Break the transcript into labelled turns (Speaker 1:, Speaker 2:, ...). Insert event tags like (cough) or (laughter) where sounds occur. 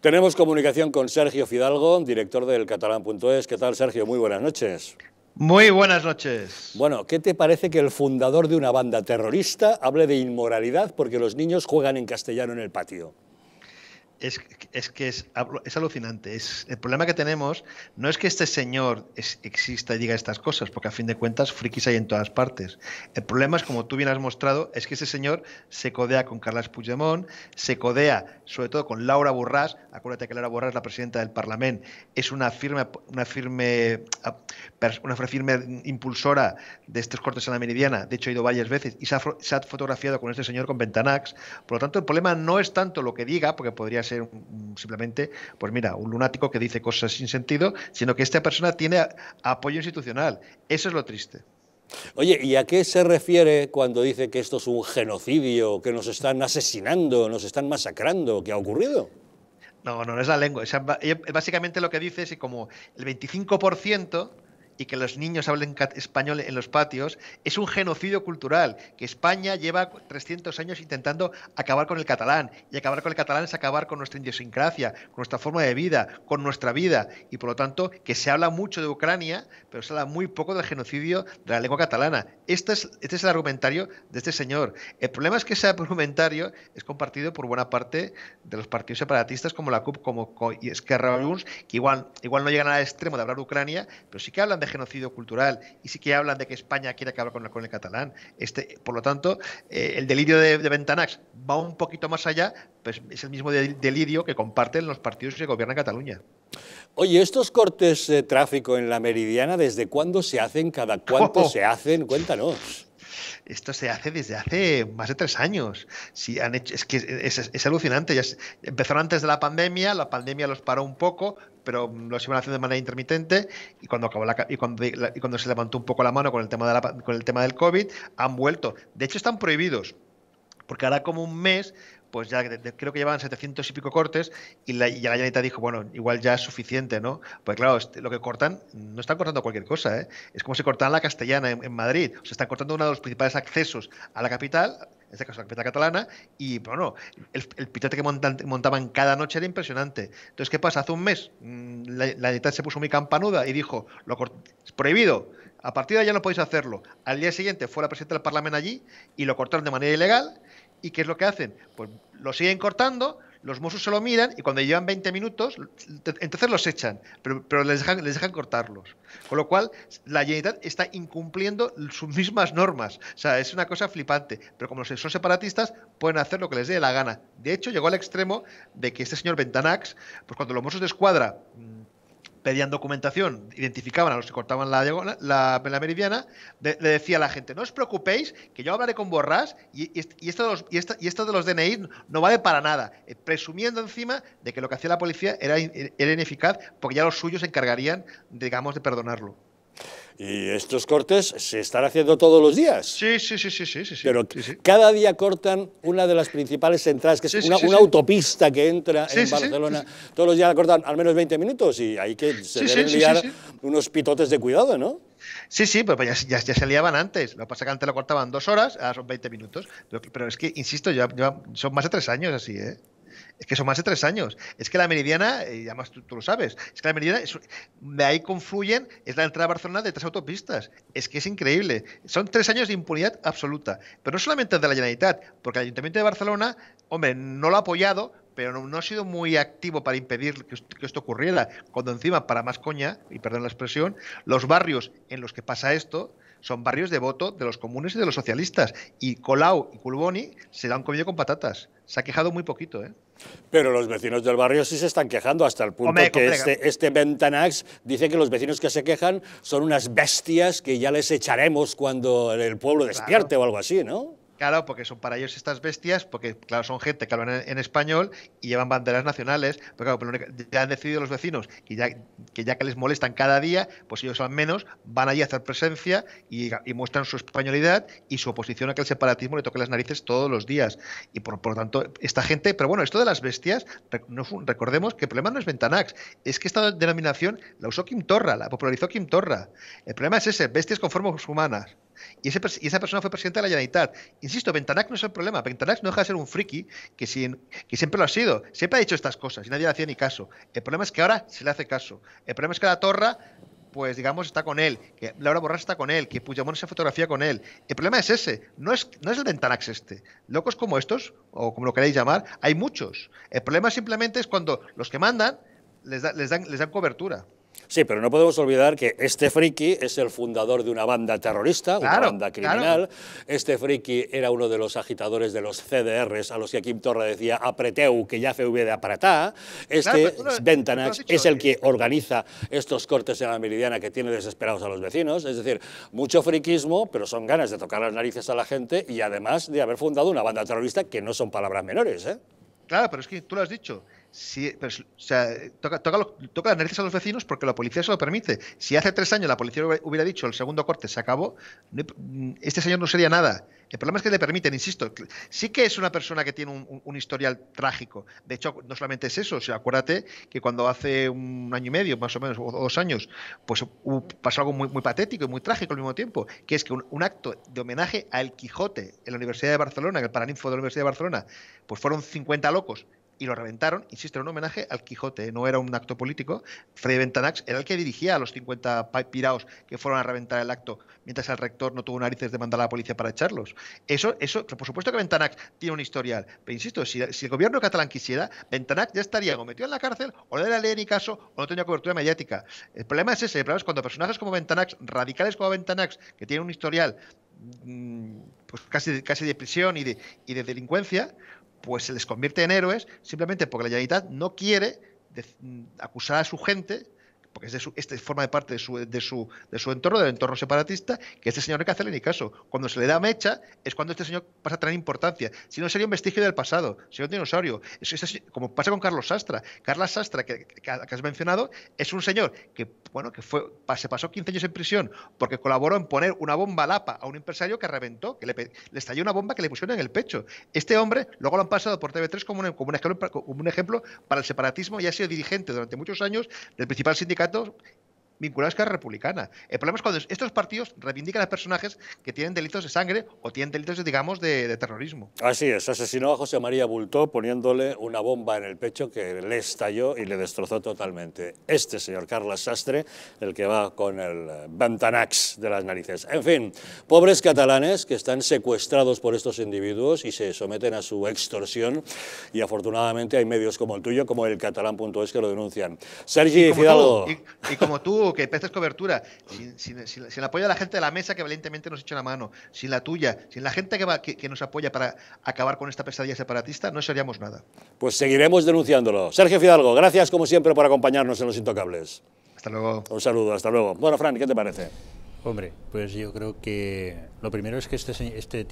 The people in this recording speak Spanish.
Speaker 1: Tenemos comunicación con Sergio Fidalgo, director del catalán.es. ¿Qué tal, Sergio? Muy buenas noches. Muy buenas noches. Bueno, ¿qué te parece que el fundador de una banda terrorista hable de inmoralidad porque los niños juegan en castellano en el patio?
Speaker 2: es, que es, es alucinante. Es, el problema que tenemos no es que este señor exista y diga estas cosas, porque a fin de cuentas frikis hay en todas partes. El problema es, como tú bien has mostrado, es que este señor se codea con Carles Puigdemont, se codea sobre todo con Laura Borràs. Acuérdate que Laura Borràs, la presidenta del Parlamento, es una firme, una firme, una firme impulsora de estos cortes en la meridiana. De hecho, ha ido varias veces y se ha, fotografiado con este señor con Ventanax. Por lo tanto, el problema no es tanto lo que diga, porque podría ser simplemente, pues mira, un lunático que dice cosas sin sentido, sino que esta persona tiene apoyo institucional. Eso es lo triste.
Speaker 1: Oye, ¿y a qué se refiere cuando dice que esto es un genocidio, que nos están asesinando, nos están masacrando? ¿Qué ha ocurrido?
Speaker 2: No, no, no es la lengua. básicamente lo que dice es que como el 25% y que los niños hablen español en los patios es un genocidio cultural, que España lleva 300 años intentando acabar con el catalán, y acabar con el catalán es acabar con nuestra idiosincrasia, con nuestra forma de vida, con nuestra vida, y por lo tanto que se habla mucho de Ucrania, pero se habla muy poco del genocidio de la lengua catalana. Este es, este es el argumentario de este señor. El problema es que ese argumentario es compartido por buena parte de los partidos separatistas como la CUP como, y Esquerra que igual, igual no llegan al extremo de hablar Ucrania, pero sí que hablan de genocidio cultural y sí que hablan de que España quiere acabar con el, con el catalán. Este, por lo tanto, eh, el delirio de, Ventanax va un poquito más allá, pues es el mismo delirio que comparten los partidos que gobiernan Cataluña.
Speaker 1: Oye, estos cortes de tráfico en la meridiana, ¿desde cuándo se hacen? ¿Cada cuánto (laughs) se hacen? Cuéntanos.
Speaker 2: Esto se hace desde hace más de tres años. Si han hecho, es que es, alucinante. empezaron antes de la pandemia, la pandemia los paró un poco, pero los iban haciendo de manera intermitente y cuando acabó y cuando, se levantó un poco la mano con el tema con el tema del COVID, han vuelto. De hecho, están prohibidos porque ahora como un mes, pues ya creo que llevan 700 y pico cortes y, la, y llanita dijo, bueno, igual ya es suficiente, ¿no? Pues claro, lo que cortan, no están cortando cualquier cosa, ¿eh? Es como si cortaran la castellana en, Madrid, o sea, están cortando uno de los principales accesos a la capital, en este caso la capital catalana, y bueno, el, el pitote que montaban cada noche era impresionante. Entonces, ¿qué pasa? Hace un mes mm, la, la se puso muy campanuda y dijo, lo es prohibido, a partir de allá no podéis hacerlo. Al día siguiente fue la presidenta del Parlamento allí y lo cortaron de manera ilegal. ¿Y qué es lo que hacen? Pues lo siguen cortando, los Mossos se lo miran y cuando llevan 20 minutos, entonces los echan, pero, les, dejan, les, dejan, cortarlos. Con lo cual, la Generalitat está incumpliendo sus mismas normas. O sea, es una cosa flipante. Pero como son separatistas, pueden hacer lo que les dé la gana. De hecho, llegó al extremo de que este señor Ventanax, pues cuando los Mossos de Escuadra mm, pedían documentación, identificaban a los que cortaban la, la, la meridiana, le decía a la gente, no os preocupéis, que yo hablaré con Borrás y, esto, de los, esto de los DNI no vale para nada, eh, presumiendo encima de que lo que hacía la policía era, era ineficaz, porque ya los suyos se encargarían, digamos, de perdonarlo.
Speaker 1: Y estos cortes se están haciendo todos los días. Sí, sí, sí, sí, sí. Pero cada día cortan una de las principales entradas, que es una, autopista que entra en Barcelona. Todos los días la cortan al menos 20 minutos y hay que se deben liar unos pitotes de
Speaker 2: cuidado, ¿no? Sí, sí, pero ya, ya, se liaban antes. Lo que pasa es que antes lo cortaban dos horas, ahora son 20 minutos. Pero, es que, insisto, ya, son más de tres años así, ¿eh? Es que son más de tres años. Es que la Meridiana, eh, y además tú, lo sabes, es que la Meridiana, de ahí confluyen, es la entrada a Barcelona de tres autopistas. Es que es increíble. Son tres años de impunidad absoluta. Pero no solamente de la Generalitat, porque el Ayuntamiento de Barcelona, hombre, no lo ha apoyado, pero no, ha sido muy activo para impedir que, esto ocurriera, cuando encima, para más coña, y perdón la expresión, los barrios en los que pasa esto son barrios de voto de los comunes y de los socialistas, y Colau y Culboni se dan han comido con patatas. Se ha quejado muy poquito, ¿eh?
Speaker 1: Pero los vecinos del barrio sí se están quejando hasta el punto que este, este, Ventanax dice que los vecinos que se quejan
Speaker 2: son unas bestias que ya les echaremos cuando el pueblo despierte o algo así, ¿no? Claro, porque son para ellos estas bestias, porque claro, son gente que hablan en, español y llevan banderas nacionales, pero claro, ya han decidido los vecinos que ya, que ya que les molestan cada día, pues ellos al menos van allí a hacer presencia y, muestran su españolidad y su oposición a que el separatismo le toque las narices todos los días. Y por, lo tanto, esta gente, pero bueno, esto de las bestias, recordemos que el problema no es Ventanax, es que esta denominación la usó Kim Torra, la popularizó Quim Torra. El problema es ese, bestias con formas humanas. Y, esa persona fue presidente de la Generalitat. Insisto, Ventanac no es el problema. Ventanac no deja de ser un friki que, que siempre lo ha sido. Siempre ha dicho estas cosas y nadie le hacía ni caso. El problema es que ahora se le hace caso. El problema es que la torra pues digamos, está con él, que Laura Borras está con él, que Puigdemont se fotografía con él. El problema es ese, no es, el Ventanax este. Locos como estos, o como lo queréis llamar, hay muchos. El problema simplemente es cuando los que mandan les, dan, les dan cobertura. Sí, pero no podemos olvidar que este
Speaker 1: friki es el fundador de una banda terrorista, una banda criminal. Este friki era uno de los agitadores de los CDRs, a los que Kim Torra decía apreteu, que ya se de apretado, Este es el eh, que eh, eh. organiza estos cortes en la meridiana que tiene desesperados a los vecinos. Es decir, mucho friquismo, pero son ganas de tocar las narices a la gente y además de haber fundado una banda terrorista que no son palabras menores.
Speaker 2: Claro, pero es que tú lo has dicho toca, las narices a los vecinos porque la policía se lo permite. Si hace tres años la policía hubiera dicho el segundo corte se acabó, mm, este señor no sería nada. El problema es que le permiten, insisto, sí que es una persona que tiene un, historial trágico. De hecho, no solamente es eso, acuérdate que cuando hace un año y medio, más o menos, o dos años, pues pasó algo muy, muy patético y muy trágico al mismo tiempo, que es que un, acto de homenaje al Quijote en la Universidad de Barcelona, en el Paraninfo de la Universidad de Barcelona, pues fueron 50 locos y lo reventaron. Insisto, en un homenaje al Quijote, no era un acto político. Freddy Ventanax era el que dirigía a los 50 piraos que fueron a reventar el acto, mientras el rector no tuvo narices de mandar a la policía para echarlos. Eso, eso por supuesto que Ventanax tiene un historial, pero insisto, si, el gobierno catalán quisiera, Ventanax ya estaría o metido en la cárcel, o no era ley ni caso, o no tenía cobertura mediática. El problema es ese, el problema es cuando personajes como Ventanax, radicales como Ventanax, que tienen un historial mm, pues casi, casi de prisión y de, y de delincuencia, pues se les convierte en héroes simplemente porque la Generalitat no quiere mm, acusar a su gente porque es de este forma de parte de su, de, su, de su entorno, del entorno separatista, que este señor no hay que hacerle ni caso. Cuando se le da mecha es cuando este señor pasa a tener importancia. Si no sería un vestigio del pasado, sería un dinosaurio. Es, este como pasa con Carlos Sastra. Carlos Sastra, que, que, has mencionado, es un señor que, bueno, que fue, se pasó 15 años en prisión porque colaboró en poner una bomba lapa a un empresario que reventó, que le, estalló una bomba que le pusieron en el pecho. Este hombre luego lo han pasado por TV3 como un, como ejemplo, como un ejemplo para el separatismo y ha sido dirigente durante muchos años del principal sindicato sindicatos vinculados a la Republicana. El problema es cuando estos partidos reivindican a personajes que tienen delitos de sangre o tienen delitos, digamos, de, terrorismo.
Speaker 1: Así es, asesinó a José María Bultó poniéndole una bomba en el pecho que le estalló y le destrozó totalmente. Este señor Carlos Sastre, el que va con el Bantanax de las narices. En fin, pobres catalanes que están secuestrados por estos individuos y se someten a su extorsión y afortunadamente hay medios como el tuyo, como el catalán.es que lo denuncian. Sergi y
Speaker 2: y como tú, que prestes cobertura, sin, el apoyo de la gente de la mesa que valientemente nos echa la mano, sin la tuya, sin la gente que, va, que, nos apoya para acabar con esta pesadilla separatista, no seríamos nada.
Speaker 1: Pues seguiremos denunciándolo. Sergio Fidalgo, gracias como siempre por acompañarnos en Los Intocables. Hasta luego. Un saludo, hasta luego. Bueno, Fran, ¿qué te parece? Hombre, pues yo creo que lo primero es que este, este tipo...